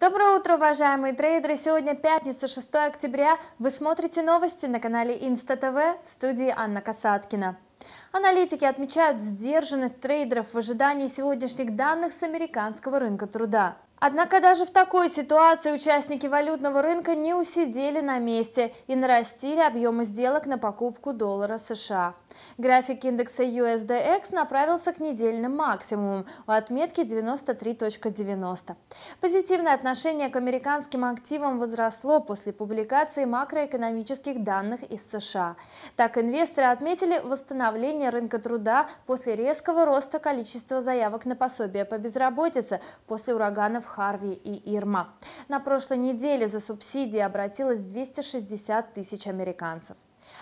Доброе утро, уважаемые трейдеры! Сегодня пятница, 6 октября. Вы смотрите новости на канале Инста ТВ в студии Анна Касаткина. Аналитики отмечают сдержанность трейдеров в ожидании сегодняшних данных с американского рынка труда. Однако даже в такой ситуации участники валютного рынка не усидели на месте и нарастили объемы сделок на покупку доллара США. График индекса USDX направился к недельным максимумам у отметки 93.90. Позитивное отношение к американским активам возросло после публикации макроэкономических данных из США. Так инвесторы отметили восстановление рынка труда после резкого роста количества заявок на пособие по безработице после ураганов Харви и Ирма. На прошлой неделе за субсидии обратилось 260 тысяч американцев.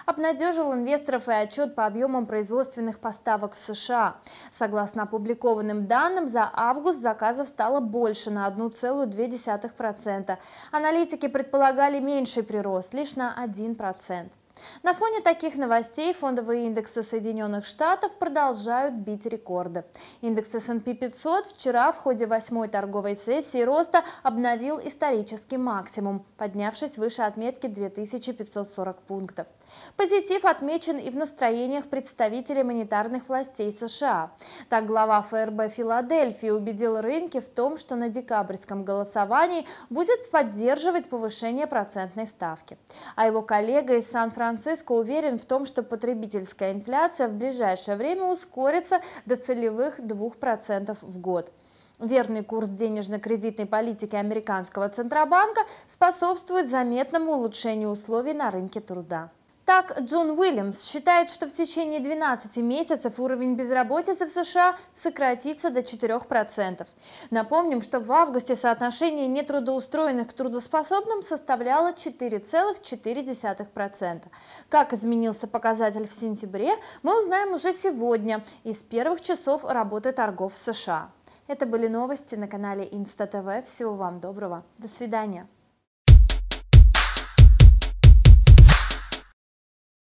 Обнадежил инвесторов и отчет по объемам производственных поставок в США. Согласно опубликованным данным, за август заказов стало больше на 1,2%. Аналитики предполагали меньший прирост, лишь на 1%. На фоне таких новостей фондовые индексы Соединенных Штатов продолжают бить рекорды. Индекс S&P 500 вчера в ходе восьмой торговой сессии роста обновил исторический максимум, поднявшись выше отметки 2540 пунктов. Позитив отмечен и в настроениях представителей монетарных властей США. Так глава ФРБ Филадельфии убедил рынки в том, что на декабрьском голосовании будет поддерживать повышение процентной ставки. А его коллега из Сан-Франциско Франциско уверен в том, что потребительская инфляция в ближайшее время ускорится до целевых 2% в год. Верный курс денежно-кредитной политики американского Центробанка способствует заметному улучшению условий на рынке труда. Так, Джон Уильямс считает, что в течение 12 месяцев уровень безработицы в США сократится до 4%. Напомним, что в августе соотношение нетрудоустроенных к трудоспособным составляло 4,4%. Как изменился показатель в сентябре, мы узнаем уже сегодня из первых часов работы торгов в США. Это были новости на канале Инста ТВ. Всего вам доброго. До свидания.